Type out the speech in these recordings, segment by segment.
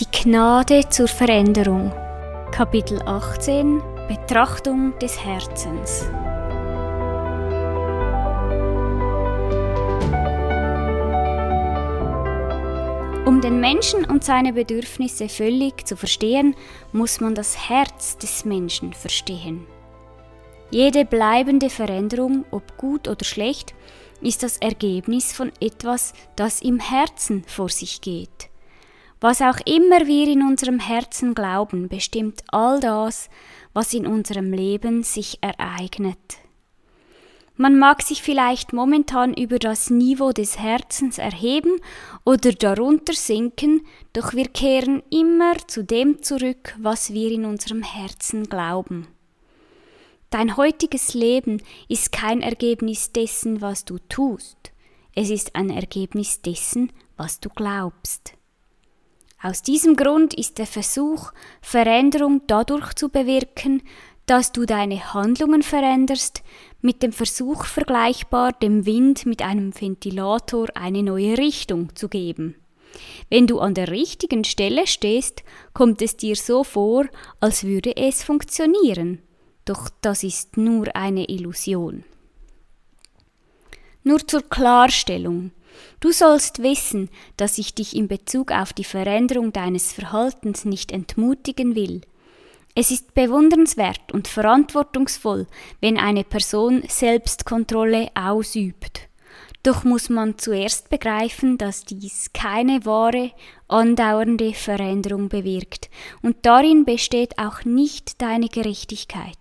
Die Gnade zur Veränderung. Kapitel 18 Betrachtung des Herzens. Um den Menschen und seine Bedürfnisse völlig zu verstehen, muss man das Herz des Menschen verstehen. Jede bleibende Veränderung, ob gut oder schlecht, ist das Ergebnis von etwas, das im Herzen vor sich geht. Was auch immer wir in unserem Herzen glauben, bestimmt all das, was in unserem Leben sich ereignet. Man mag sich vielleicht momentan über das Niveau des Herzens erheben oder darunter sinken, doch wir kehren immer zu dem zurück, was wir in unserem Herzen glauben. Dein heutiges Leben ist kein Ergebnis dessen, was du tust, es ist ein Ergebnis dessen, was du glaubst. Aus diesem Grund ist der Versuch, Veränderung dadurch zu bewirken, dass du deine Handlungen veränderst, mit dem Versuch vergleichbar, dem Wind mit einem Ventilator eine neue Richtung zu geben. Wenn du an der richtigen Stelle stehst, kommt es dir so vor, als würde es funktionieren. Doch das ist nur eine Illusion. Nur zur Klarstellung. Du sollst wissen, dass ich dich in Bezug auf die Veränderung deines Verhaltens nicht entmutigen will. Es ist bewundernswert und verantwortungsvoll, wenn eine Person Selbstkontrolle ausübt. Doch muss man zuerst begreifen, dass dies keine wahre, andauernde Veränderung bewirkt, und darin besteht auch nicht deine Gerechtigkeit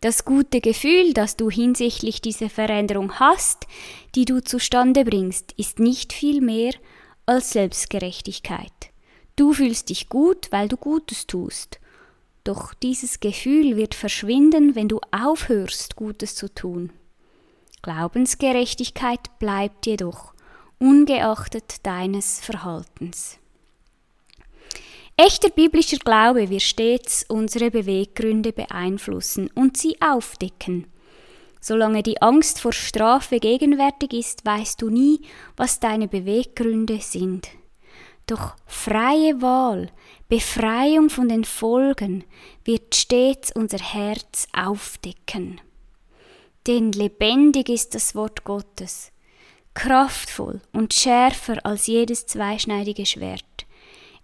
das gute Gefühl, das du hinsichtlich dieser Veränderung hast, die du zustande bringst, ist nicht viel mehr als Selbstgerechtigkeit. Du fühlst dich gut, weil du Gutes tust. Doch dieses Gefühl wird verschwinden, wenn du aufhörst, Gutes zu tun. Glaubensgerechtigkeit bleibt jedoch, ungeachtet deines Verhaltens. Echter biblischer Glaube wird stets unsere Beweggründe beeinflussen und sie aufdecken. Solange die Angst vor Strafe gegenwärtig ist, weißt du nie, was deine Beweggründe sind. Doch freie Wahl, Befreiung von den Folgen wird stets unser Herz aufdecken. Denn lebendig ist das Wort Gottes, kraftvoll und schärfer als jedes zweischneidige Schwert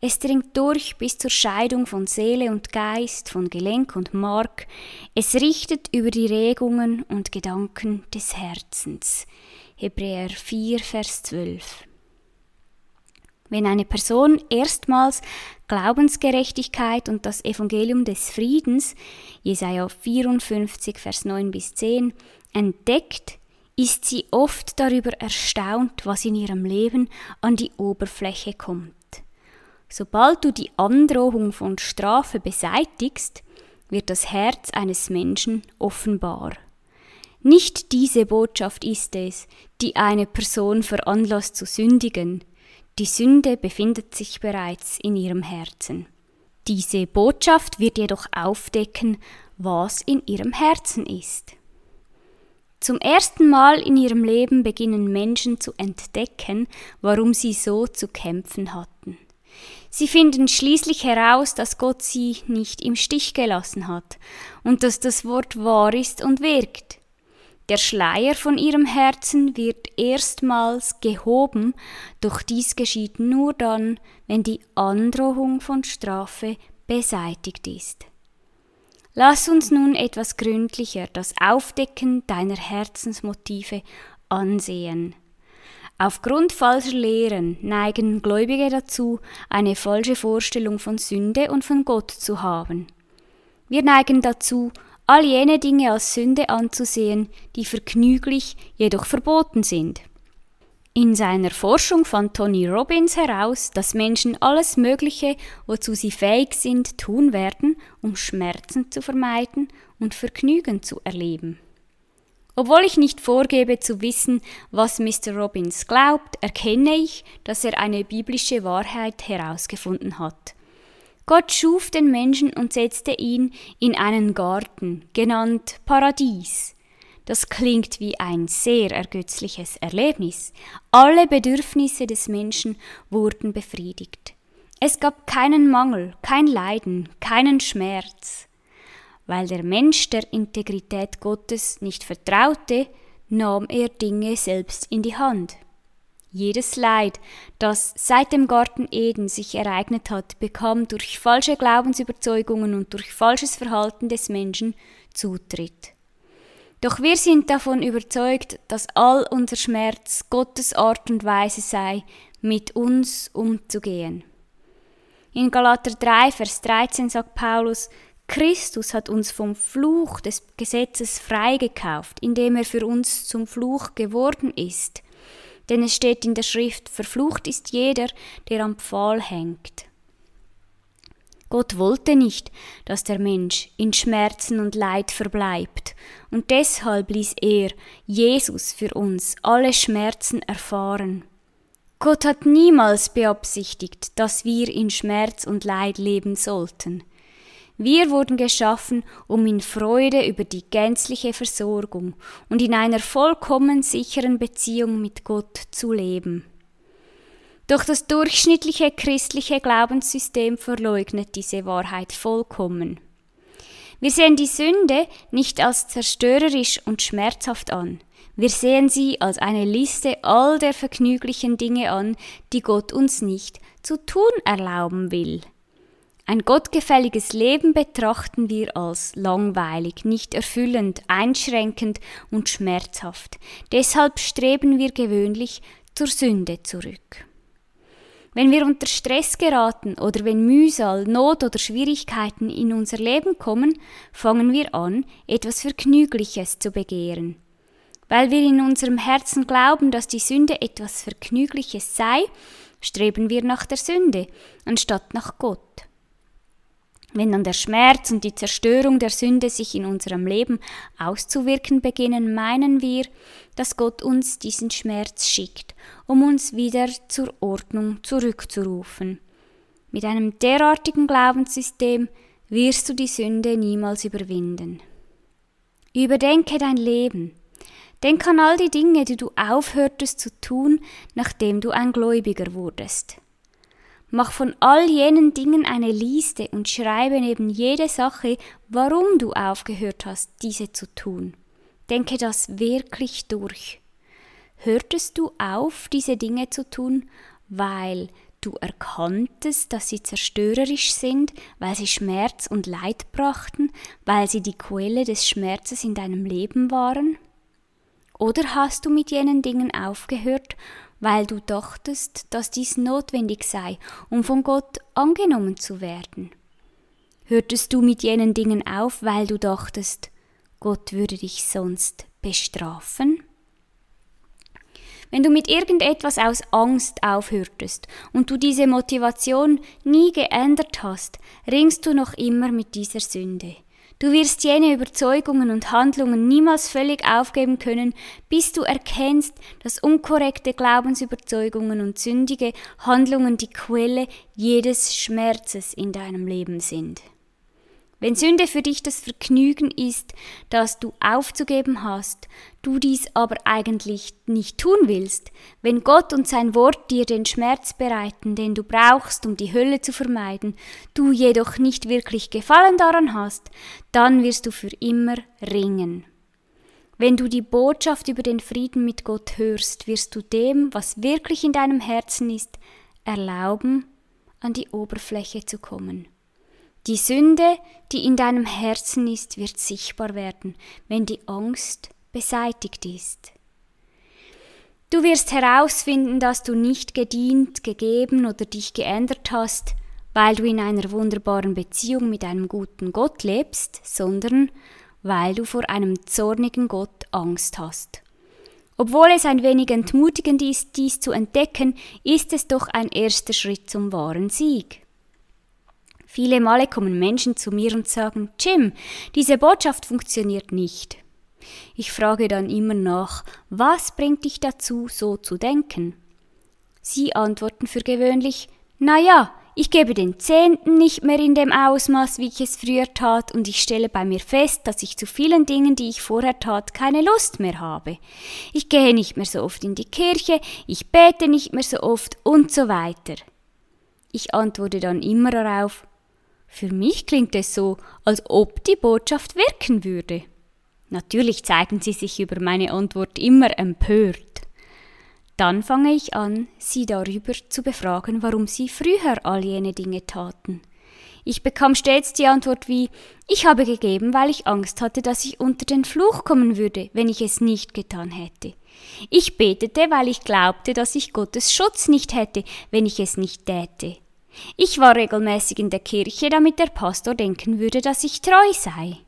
es dringt durch bis zur Scheidung von Seele und Geist, von Gelenk und Mark. Es richtet über die Regungen und Gedanken des Herzens. Hebräer 4, Vers 12. Wenn eine Person erstmals Glaubensgerechtigkeit und das Evangelium des Friedens, Jesaja 54, Vers 9 bis 10, entdeckt, ist sie oft darüber erstaunt, was in ihrem Leben an die Oberfläche kommt. Sobald du die Androhung von Strafe beseitigst, wird das Herz eines Menschen offenbar. Nicht diese Botschaft ist es, die eine Person veranlasst zu sündigen. Die Sünde befindet sich bereits in ihrem Herzen. Diese Botschaft wird jedoch aufdecken, was in ihrem Herzen ist. Zum ersten Mal in ihrem Leben beginnen Menschen zu entdecken, warum sie so zu kämpfen hatten. Sie finden schließlich heraus, dass Gott sie nicht im Stich gelassen hat und dass das Wort wahr ist und wirkt. Der Schleier von ihrem Herzen wird erstmals gehoben, doch dies geschieht nur dann, wenn die Androhung von Strafe beseitigt ist. Lass uns nun etwas gründlicher das Aufdecken deiner Herzensmotive ansehen. Aufgrund falscher Lehren neigen Gläubige dazu, eine falsche Vorstellung von Sünde und von Gott zu haben. Wir neigen dazu, all jene Dinge als Sünde anzusehen, die vergnüglich, jedoch verboten sind. In seiner Forschung fand Tony Robbins heraus, dass Menschen alles Mögliche, wozu sie fähig sind, tun werden, um Schmerzen zu vermeiden und Vergnügen zu erleben. Obwohl ich nicht vorgebe zu wissen, was Mr. Robbins glaubt, erkenne ich, dass er eine biblische Wahrheit herausgefunden hat. Gott schuf den Menschen und setzte ihn in einen Garten, genannt Paradies. Das klingt wie ein sehr ergötzliches Erlebnis. Alle Bedürfnisse des Menschen wurden befriedigt. Es gab keinen Mangel, kein Leiden, keinen Schmerz. Weil der Mensch der Integrität Gottes nicht vertraute, nahm er Dinge selbst in die Hand. Jedes Leid, das seit dem Garten Eden sich ereignet hat, bekam durch falsche Glaubensüberzeugungen und durch falsches Verhalten des Menschen Zutritt. Doch wir sind davon überzeugt, dass all unser Schmerz Gottes Art und Weise sei, mit uns umzugehen. In Galater 3, Vers 13 sagt Paulus, Christus hat uns vom Fluch des Gesetzes freigekauft, indem er für uns zum Fluch geworden ist. Denn es steht in der Schrift, verflucht ist jeder, der am Pfahl hängt. Gott wollte nicht, dass der Mensch in Schmerzen und Leid verbleibt, und deshalb ließ er, Jesus, für uns alle Schmerzen erfahren. Gott hat niemals beabsichtigt, dass wir in Schmerz und Leid leben sollten. Wir wurden geschaffen, um in Freude über die gänzliche Versorgung und in einer vollkommen sicheren Beziehung mit Gott zu leben. Doch das durchschnittliche christliche Glaubenssystem verleugnet diese Wahrheit vollkommen. Wir sehen die Sünde nicht als zerstörerisch und schmerzhaft an. Wir sehen sie als eine Liste all der vergnüglichen Dinge an, die Gott uns nicht zu tun erlauben will. Ein gottgefälliges Leben betrachten wir als langweilig, nicht erfüllend, einschränkend und schmerzhaft. Deshalb streben wir gewöhnlich zur Sünde zurück. Wenn wir unter Stress geraten oder wenn Mühsal, Not oder Schwierigkeiten in unser Leben kommen, fangen wir an, etwas Vergnügliches zu begehren. Weil wir in unserem Herzen glauben, dass die Sünde etwas Vergnügliches sei, streben wir nach der Sünde anstatt nach Gott. Wenn dann der Schmerz und die Zerstörung der Sünde sich in unserem Leben auszuwirken beginnen, meinen wir, dass Gott uns diesen Schmerz schickt, um uns wieder zur Ordnung zurückzurufen. Mit einem derartigen Glaubenssystem wirst du die Sünde niemals überwinden. Überdenke dein Leben. Denk an all die Dinge, die du aufhörtest zu tun, nachdem du ein Gläubiger wurdest. Mach von all jenen Dingen eine Liste und schreibe neben jede Sache, warum du aufgehört hast, diese zu tun. Denke das wirklich durch. Hörtest du auf, diese Dinge zu tun, weil du erkanntest, dass sie zerstörerisch sind, weil sie Schmerz und Leid brachten, weil sie die Quelle des Schmerzes in deinem Leben waren? Oder hast du mit jenen Dingen aufgehört, weil du dachtest, dass dies notwendig sei, um von Gott angenommen zu werden. Hörtest du mit jenen Dingen auf, weil du dachtest, Gott würde dich sonst bestrafen? Wenn du mit irgendetwas aus Angst aufhörtest und du diese Motivation nie geändert hast, ringst du noch immer mit dieser Sünde. Du wirst jene Überzeugungen und Handlungen niemals völlig aufgeben können, bis du erkennst, dass unkorrekte Glaubensüberzeugungen und sündige Handlungen die Quelle jedes Schmerzes in deinem Leben sind. Wenn Sünde für dich das Vergnügen ist, das du aufzugeben hast, du dies aber eigentlich nicht tun willst, wenn Gott und sein Wort dir den Schmerz bereiten, den du brauchst, um die Hölle zu vermeiden, du jedoch nicht wirklich Gefallen daran hast, dann wirst du für immer ringen. Wenn du die Botschaft über den Frieden mit Gott hörst, wirst du dem, was wirklich in deinem Herzen ist, erlauben, an die Oberfläche zu kommen. Die Sünde, die in deinem Herzen ist, wird sichtbar werden, wenn die Angst beseitigt ist. Du wirst herausfinden, dass du nicht gedient, gegeben oder dich geändert hast, weil du in einer wunderbaren Beziehung mit einem guten Gott lebst, sondern weil du vor einem zornigen Gott Angst hast. Obwohl es ein wenig entmutigend ist, dies zu entdecken, ist es doch ein erster Schritt zum wahren Sieg. Viele Male kommen Menschen zu mir und sagen, Jim, diese Botschaft funktioniert nicht. Ich frage dann immer nach, was bringt dich dazu, so zu denken? Sie antworten für gewöhnlich, na ja, ich gebe den Zehnten nicht mehr in dem Ausmaß, wie ich es früher tat, und ich stelle bei mir fest, dass ich zu vielen Dingen, die ich vorher tat, keine Lust mehr habe. Ich gehe nicht mehr so oft in die Kirche, ich bete nicht mehr so oft und so weiter. Ich antworte dann immer darauf, für mich klingt es so, als ob die Botschaft wirken würde. Natürlich zeigen sie sich über meine Antwort immer empört. Dann fange ich an, sie darüber zu befragen, warum sie früher all jene Dinge taten. Ich bekam stets die Antwort wie Ich habe gegeben, weil ich Angst hatte, dass ich unter den Fluch kommen würde, wenn ich es nicht getan hätte. Ich betete, weil ich glaubte, dass ich Gottes Schutz nicht hätte, wenn ich es nicht täte. Ich war regelmäßig in der Kirche, damit der Pastor denken würde, dass ich treu sei.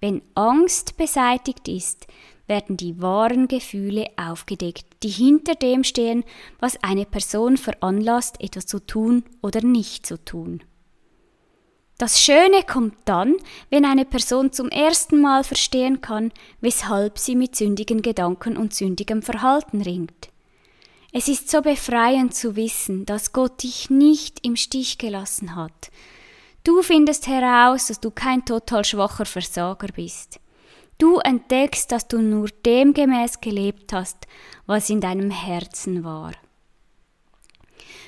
Wenn Angst beseitigt ist, werden die wahren Gefühle aufgedeckt, die hinter dem stehen, was eine Person veranlasst, etwas zu tun oder nicht zu tun. Das Schöne kommt dann, wenn eine Person zum ersten Mal verstehen kann, weshalb sie mit sündigen Gedanken und sündigem Verhalten ringt. Es ist so befreiend zu wissen, dass Gott dich nicht im Stich gelassen hat. Du findest heraus, dass du kein total schwacher Versager bist. Du entdeckst, dass du nur demgemäß gelebt hast, was in deinem Herzen war.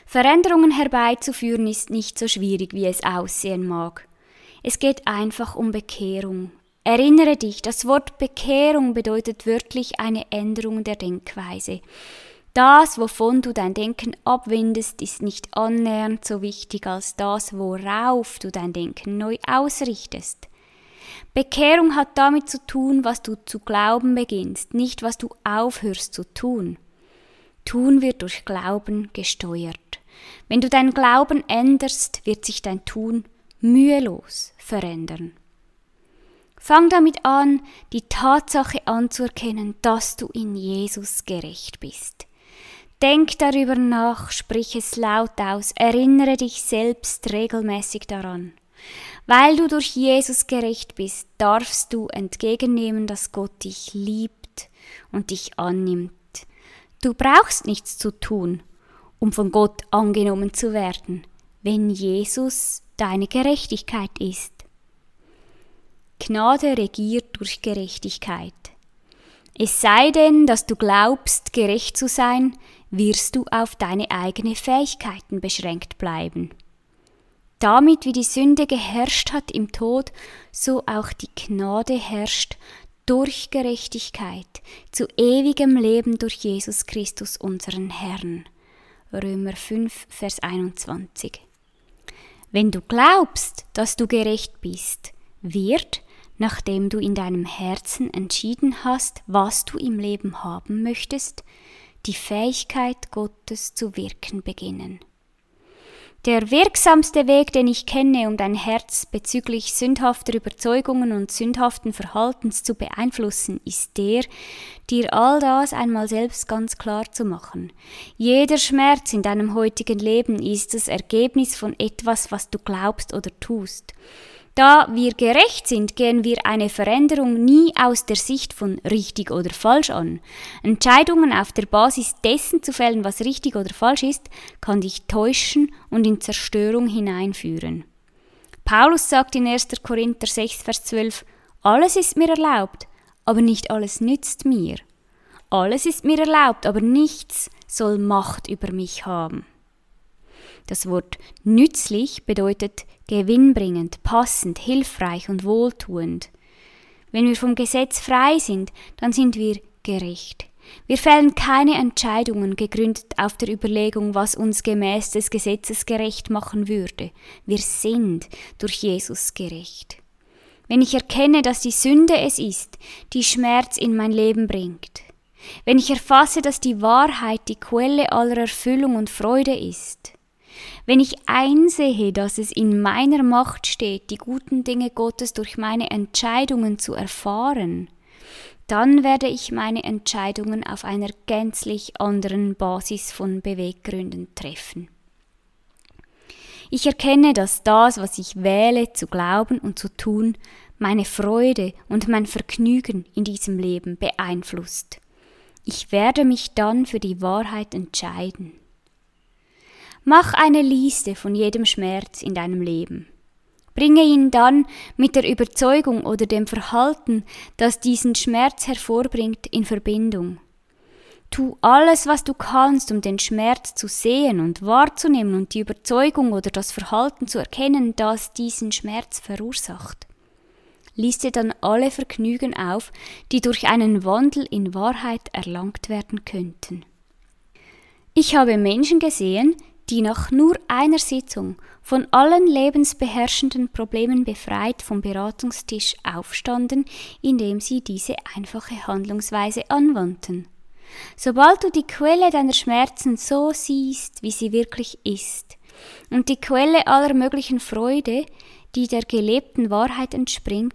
Veränderungen herbeizuführen ist nicht so schwierig, wie es aussehen mag. Es geht einfach um Bekehrung. Erinnere dich, das Wort Bekehrung bedeutet wörtlich eine Änderung der Denkweise. Das, wovon du dein Denken abwindest, ist nicht annähernd so wichtig als das, worauf du dein Denken neu ausrichtest. Bekehrung hat damit zu tun, was du zu glauben beginnst, nicht was du aufhörst zu tun. Tun wird durch Glauben gesteuert. Wenn du dein Glauben änderst, wird sich dein Tun mühelos verändern. Fang damit an, die Tatsache anzuerkennen, dass du in Jesus gerecht bist. Denk darüber nach, sprich es laut aus, erinnere dich selbst regelmäßig daran. Weil du durch Jesus gerecht bist, darfst du entgegennehmen, dass Gott dich liebt und dich annimmt. Du brauchst nichts zu tun, um von Gott angenommen zu werden, wenn Jesus deine Gerechtigkeit ist. Gnade regiert durch Gerechtigkeit. Es sei denn, dass du glaubst, gerecht zu sein, wirst du auf deine eigenen Fähigkeiten beschränkt bleiben. Damit wie die Sünde geherrscht hat im Tod, so auch die Gnade herrscht durch Gerechtigkeit zu ewigem Leben durch Jesus Christus unseren Herrn. Römer 5, Vers 21. Wenn du glaubst, dass du gerecht bist, wird, nachdem du in deinem Herzen entschieden hast, was du im Leben haben möchtest, die Fähigkeit Gottes zu wirken beginnen. Der wirksamste Weg, den ich kenne, um dein Herz bezüglich sündhafter Überzeugungen und sündhaften Verhaltens zu beeinflussen, ist der, dir all das einmal selbst ganz klar zu machen. Jeder Schmerz in deinem heutigen Leben ist das Ergebnis von etwas, was du glaubst oder tust. Da wir gerecht sind, gehen wir eine Veränderung nie aus der Sicht von richtig oder falsch an. Entscheidungen auf der Basis dessen zu fällen, was richtig oder falsch ist, kann dich täuschen und in Zerstörung hineinführen. Paulus sagt in 1. Korinther 6, Vers 12, alles ist mir erlaubt, aber nicht alles nützt mir. Alles ist mir erlaubt, aber nichts soll Macht über mich haben. Das Wort nützlich bedeutet gewinnbringend, passend, hilfreich und wohltuend. Wenn wir vom Gesetz frei sind, dann sind wir gerecht. Wir fällen keine Entscheidungen gegründet auf der Überlegung, was uns gemäß des Gesetzes gerecht machen würde. Wir sind durch Jesus gerecht. Wenn ich erkenne, dass die Sünde es ist, die Schmerz in mein Leben bringt. Wenn ich erfasse, dass die Wahrheit die Quelle aller Erfüllung und Freude ist. Wenn ich einsehe, dass es in meiner Macht steht, die guten Dinge Gottes durch meine Entscheidungen zu erfahren, dann werde ich meine Entscheidungen auf einer gänzlich anderen Basis von Beweggründen treffen. Ich erkenne, dass das, was ich wähle zu glauben und zu tun, meine Freude und mein Vergnügen in diesem Leben beeinflusst. Ich werde mich dann für die Wahrheit entscheiden. Mach eine Liste von jedem Schmerz in deinem Leben. Bringe ihn dann mit der Überzeugung oder dem Verhalten, das diesen Schmerz hervorbringt, in Verbindung. Tu alles, was du kannst, um den Schmerz zu sehen und wahrzunehmen und die Überzeugung oder das Verhalten zu erkennen, das diesen Schmerz verursacht. Liste dann alle Vergnügen auf, die durch einen Wandel in Wahrheit erlangt werden könnten. Ich habe Menschen gesehen, die nach nur einer Sitzung von allen lebensbeherrschenden Problemen befreit vom Beratungstisch aufstanden, indem sie diese einfache Handlungsweise anwandten. Sobald du die Quelle deiner Schmerzen so siehst, wie sie wirklich ist, und die Quelle aller möglichen Freude, die der gelebten Wahrheit entspringt,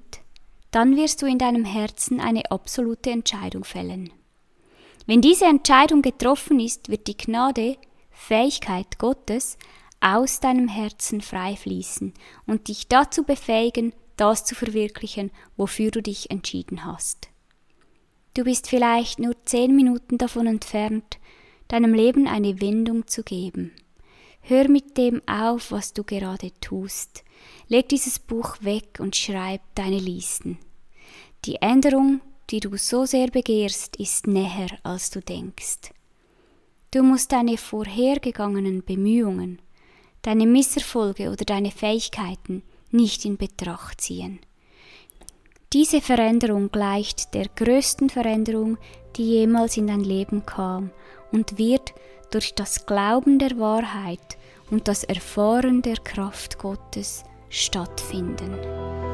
dann wirst du in deinem Herzen eine absolute Entscheidung fällen. Wenn diese Entscheidung getroffen ist, wird die Gnade, Fähigkeit Gottes aus deinem Herzen frei fließen und dich dazu befähigen, das zu verwirklichen, wofür du dich entschieden hast. Du bist vielleicht nur zehn Minuten davon entfernt, deinem Leben eine Wendung zu geben. Hör mit dem auf, was du gerade tust. Leg dieses Buch weg und schreib deine Listen. Die Änderung, die du so sehr begehrst, ist näher, als du denkst. Du musst deine vorhergegangenen Bemühungen, deine Misserfolge oder deine Fähigkeiten nicht in Betracht ziehen. Diese Veränderung gleicht der größten Veränderung, die jemals in dein Leben kam und wird durch das Glauben der Wahrheit und das Erfahren der Kraft Gottes stattfinden.